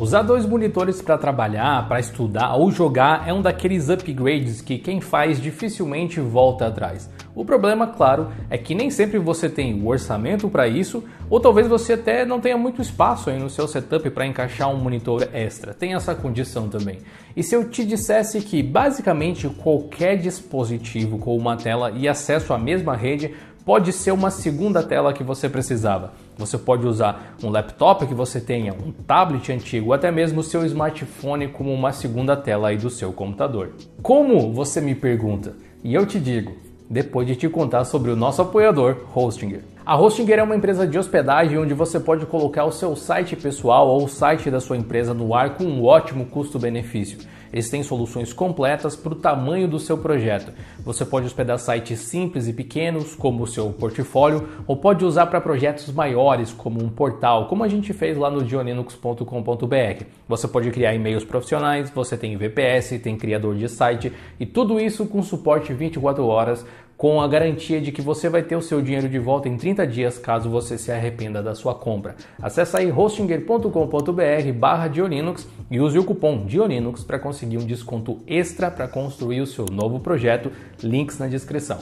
Usar dois monitores para trabalhar, para estudar ou jogar é um daqueles upgrades que quem faz dificilmente volta atrás. O problema, claro, é que nem sempre você tem o orçamento para isso, ou talvez você até não tenha muito espaço aí no seu setup para encaixar um monitor extra. Tem essa condição também. E se eu te dissesse que basicamente qualquer dispositivo com uma tela e acesso à mesma rede pode ser uma segunda tela que você precisava. Você pode usar um laptop que você tenha, um tablet antigo, até mesmo o seu smartphone como uma segunda tela aí do seu computador. Como você me pergunta? E eu te digo, depois de te contar sobre o nosso apoiador, Hostinger. A Hostinger é uma empresa de hospedagem onde você pode colocar o seu site pessoal ou o site da sua empresa no ar com um ótimo custo-benefício. Eles têm soluções completas para o tamanho do seu projeto. Você pode hospedar sites simples e pequenos, como o seu portfólio, ou pode usar para projetos maiores, como um portal, como a gente fez lá no dioninux.com.br. Você pode criar e-mails profissionais, você tem VPS, tem criador de site e tudo isso com suporte 24 horas com a garantia de que você vai ter o seu dinheiro de volta em 30 dias caso você se arrependa da sua compra. Acesse aí hostinger.com.br barra Diolinux e use o cupom Diolinux para conseguir um desconto extra para construir o seu novo projeto. Links na descrição.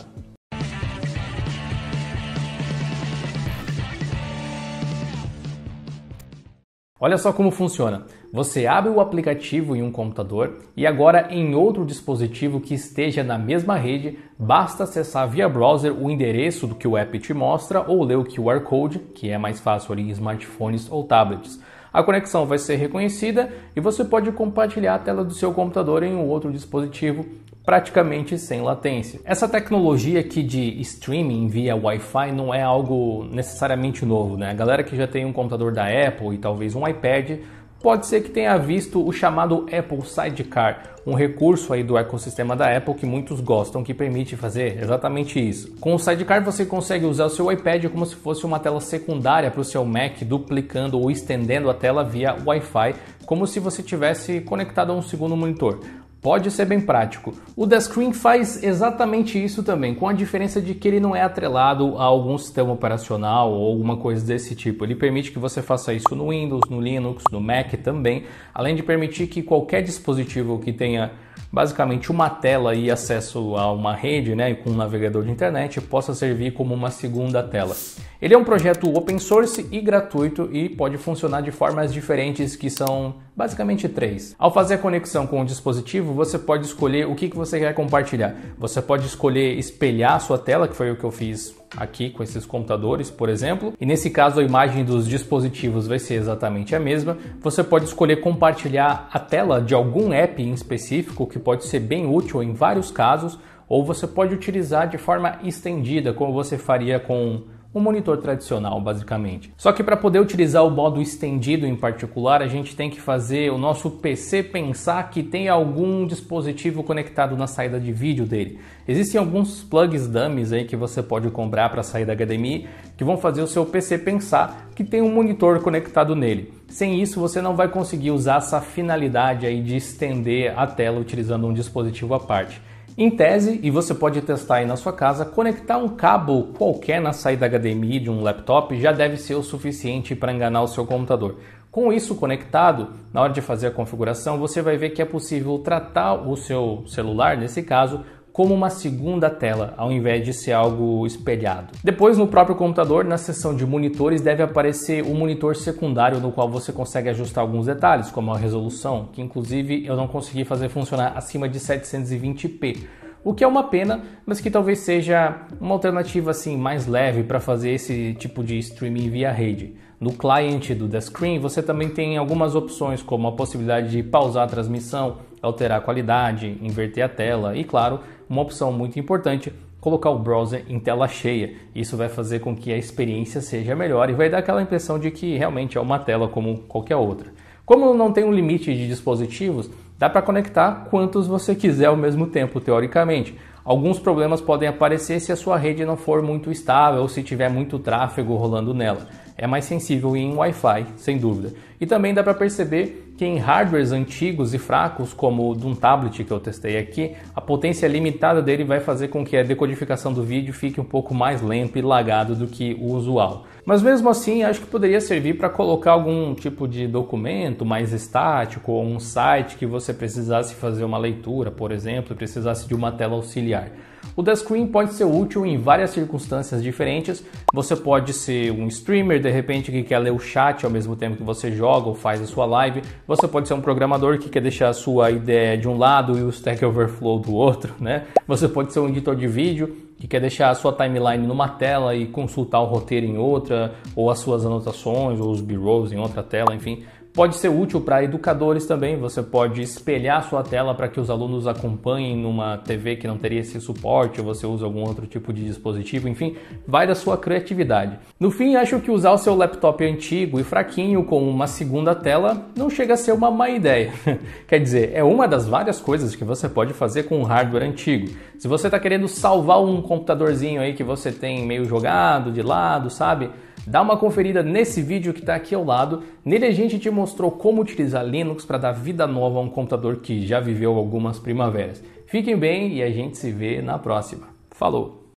Olha só como funciona. Você abre o aplicativo em um computador e agora em outro dispositivo que esteja na mesma rede, basta acessar via browser o endereço do que o app te mostra ou ler o QR Code, que é mais fácil ali em smartphones ou tablets. A conexão vai ser reconhecida e você pode compartilhar a tela do seu computador em um outro dispositivo praticamente sem latência. Essa tecnologia aqui de streaming via Wi-Fi não é algo necessariamente novo, né? A galera que já tem um computador da Apple e talvez um iPad pode ser que tenha visto o chamado Apple Sidecar, um recurso aí do ecossistema da Apple que muitos gostam, que permite fazer exatamente isso. Com o Sidecar você consegue usar o seu iPad como se fosse uma tela secundária para o seu Mac, duplicando ou estendendo a tela via Wi-Fi, como se você tivesse conectado a um segundo monitor pode ser bem prático. O Deskscreen faz exatamente isso também, com a diferença de que ele não é atrelado a algum sistema operacional ou alguma coisa desse tipo. Ele permite que você faça isso no Windows, no Linux, no Mac também, além de permitir que qualquer dispositivo que tenha basicamente uma tela e acesso a uma rede, né, com um navegador de internet, possa servir como uma segunda tela. Ele é um projeto open source e gratuito e pode funcionar de formas diferentes que são basicamente três. Ao fazer a conexão com o dispositivo aplicativo, você pode escolher o que, que você quer compartilhar. Você pode escolher espelhar a sua tela, que foi o que eu fiz aqui com esses computadores, por exemplo. E nesse caso, a imagem dos dispositivos vai ser exatamente a mesma. Você pode escolher compartilhar a tela de algum app em específico, que pode ser bem útil em vários casos, ou você pode utilizar de forma estendida, como você faria com um monitor tradicional, basicamente. Só que para poder utilizar o modo estendido em particular, a gente tem que fazer o nosso PC pensar que tem algum dispositivo conectado na saída de vídeo dele. Existem alguns plugs dummies aí que você pode comprar para sair da HDMI que vão fazer o seu PC pensar que tem um monitor conectado nele. Sem isso, você não vai conseguir usar essa finalidade aí de estender a tela utilizando um dispositivo à parte. Em tese, e você pode testar aí na sua casa, conectar um cabo qualquer na saída HDMI de um laptop já deve ser o suficiente para enganar o seu computador. Com isso conectado, na hora de fazer a configuração, você vai ver que é possível tratar o seu celular, nesse caso, como uma segunda tela, ao invés de ser algo espelhado. Depois, no próprio computador, na seção de monitores, deve aparecer o um monitor secundário no qual você consegue ajustar alguns detalhes, como a resolução, que inclusive eu não consegui fazer funcionar acima de 720p. O que é uma pena, mas que talvez seja uma alternativa assim mais leve para fazer esse tipo de streaming via rede. No cliente do The Screen, você também tem algumas opções, como a possibilidade de pausar a transmissão, alterar a qualidade, inverter a tela e, claro, uma opção muito importante colocar o browser em tela cheia. Isso vai fazer com que a experiência seja melhor e vai dar aquela impressão de que realmente é uma tela como qualquer outra. Como não tem um limite de dispositivos, dá para conectar quantos você quiser ao mesmo tempo, teoricamente. Alguns problemas podem aparecer se a sua rede não for muito estável ou se tiver muito tráfego rolando nela é mais sensível em Wi-Fi, sem dúvida. E também dá para perceber que em hardwares antigos e fracos, como o de um tablet que eu testei aqui, a potência limitada dele vai fazer com que a decodificação do vídeo fique um pouco mais lenta e lagado do que o usual. Mas mesmo assim, acho que poderia servir para colocar algum tipo de documento mais estático ou um site que você precisasse fazer uma leitura, por exemplo, e precisasse de uma tela auxiliar. O Deskscreen pode ser útil em várias circunstâncias diferentes. Você pode ser um streamer, de repente, que quer ler o chat ao mesmo tempo que você joga ou faz a sua live. Você pode ser um programador que quer deixar a sua ideia de um lado e o Stack Overflow do outro, né? Você pode ser um editor de vídeo que quer deixar a sua timeline numa tela e consultar o roteiro em outra, ou as suas anotações, ou os b-rolls em outra tela, enfim. Pode ser útil para educadores também, você pode espelhar sua tela para que os alunos acompanhem numa TV que não teria esse suporte, ou você usa algum outro tipo de dispositivo, enfim, vai da sua criatividade. No fim, acho que usar o seu laptop antigo e fraquinho com uma segunda tela não chega a ser uma má ideia. Quer dizer, é uma das várias coisas que você pode fazer com um hardware antigo. Se você está querendo salvar um computadorzinho aí que você tem meio jogado de lado, sabe? Dá uma conferida nesse vídeo que está aqui ao lado. Nele a gente te mostrou como utilizar Linux para dar vida nova a um computador que já viveu algumas primaveras. Fiquem bem e a gente se vê na próxima. Falou!